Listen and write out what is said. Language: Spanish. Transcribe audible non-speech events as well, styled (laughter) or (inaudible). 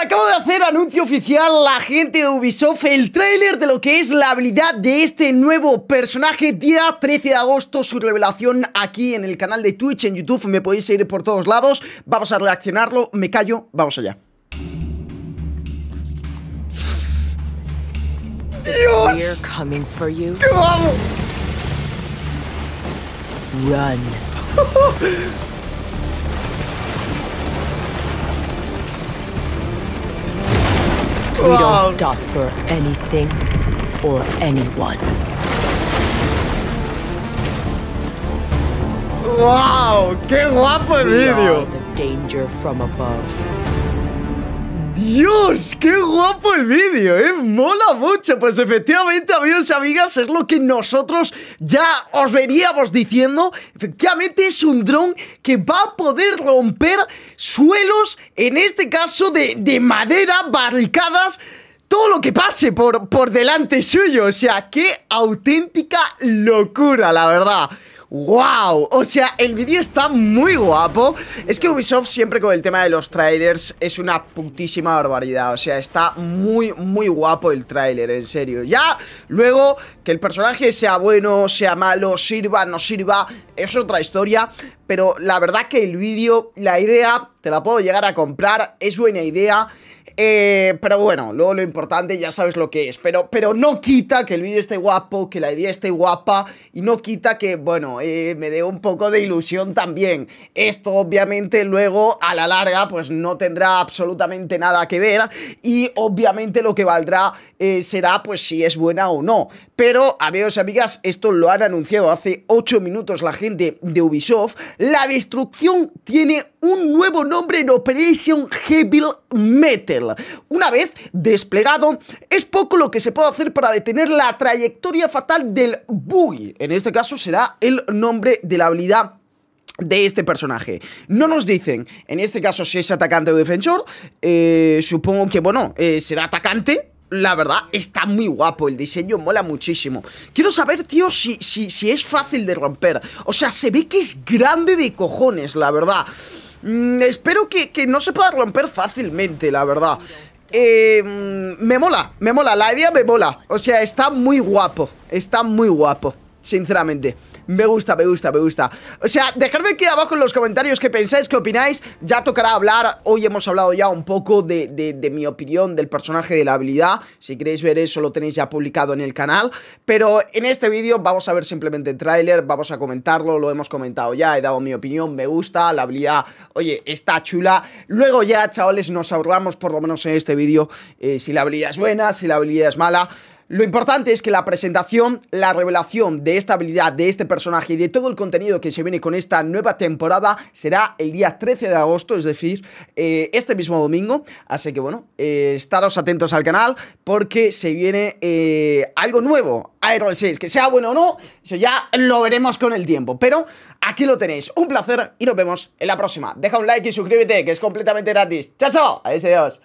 acabo de hacer anuncio oficial la gente de Ubisoft el trailer de lo que es la habilidad de este nuevo personaje día 13 de agosto, su revelación aquí en el canal de Twitch, en YouTube, me podéis seguir por todos lados, vamos a reaccionarlo, me callo, vamos allá. Dios. (laughs) We don't stop for anything or anyone. Wow, qué guapo el video. the danger from above. Dios, qué guapo el vídeo, ¿eh? Mola mucho. Pues efectivamente, amigos y amigas, es lo que nosotros ya os veníamos diciendo. Efectivamente es un dron que va a poder romper suelos, en este caso de, madera, barricadas todo lo que pase por, por delante suyo. O sea, qué auténtica locura, la verdad. ¡Wow! O sea, el vídeo está muy guapo. Es que Ubisoft siempre con el tema de los trailers es una putísima barbaridad. O sea, está muy, muy guapo el trailer, en serio. Ya, luego, que el personaje sea bueno, sea malo, sirva, no sirva, es otra historia. Pero la verdad que el vídeo, la idea, te la puedo llegar a comprar, es buena idea. Eh, pero bueno, luego lo importante ya sabes lo que es. Pero, pero no quita que el vídeo esté guapo, que la idea esté guapa. Y no quita que, bueno, eh, me dé un poco de ilusión también. Esto obviamente luego a la larga pues no tendrá absolutamente nada que ver. Y obviamente lo que valdrá eh, será pues si es buena o no. Pero, amigos y amigas, esto lo han anunciado hace 8 minutos la gente de Ubisoft. La destrucción tiene un nuevo nombre en Operation Heavy Metal. Una vez desplegado, es poco lo que se puede hacer para detener la trayectoria fatal del buggy. En este caso será el nombre de la habilidad de este personaje. No nos dicen, en este caso, si es atacante o defensor. Eh, supongo que, bueno, eh, será atacante. La verdad, está muy guapo, el diseño mola muchísimo. Quiero saber, tío, si, si es fácil de romper. O sea, se ve que es grande de cojones, la verdad. Mm, espero que, no se pueda romper fácilmente, la verdad. Eh, mm, me mola, me mola, la idea me mola. O sea, está muy guapo, está muy guapo sinceramente. Me gusta, me gusta, me gusta. O sea, dejadme aquí abajo en los comentarios qué pensáis, qué opináis. Ya tocará hablar. Hoy hemos hablado ya un poco de, mi opinión del personaje, de la habilidad. Si queréis ver eso, lo tenéis ya publicado en el canal. Pero en este vídeo vamos a ver simplemente el tráiler, vamos a comentarlo. Lo hemos comentado ya, he dado mi opinión, me gusta. La habilidad, oye, está chula. Luego ya, chavales, nos ahorramos por lo menos en este vídeo eh, si la habilidad es buena, si la habilidad es mala. Lo importante es que la presentación, la revelación de esta habilidad, de este personaje y de todo el contenido que se viene con esta nueva temporada será el día 13 de agosto, es decir, eh, este mismo domingo. Así que bueno, eh, estaros atentos al canal porque se viene eh, algo nuevo, Iron 6. Que sea bueno o no, eso ya lo veremos con el tiempo. Pero aquí lo tenéis. Un placer y nos vemos en la próxima. Deja un like y suscríbete que es completamente gratis. ¡Chao, chao! Adiós, adiós.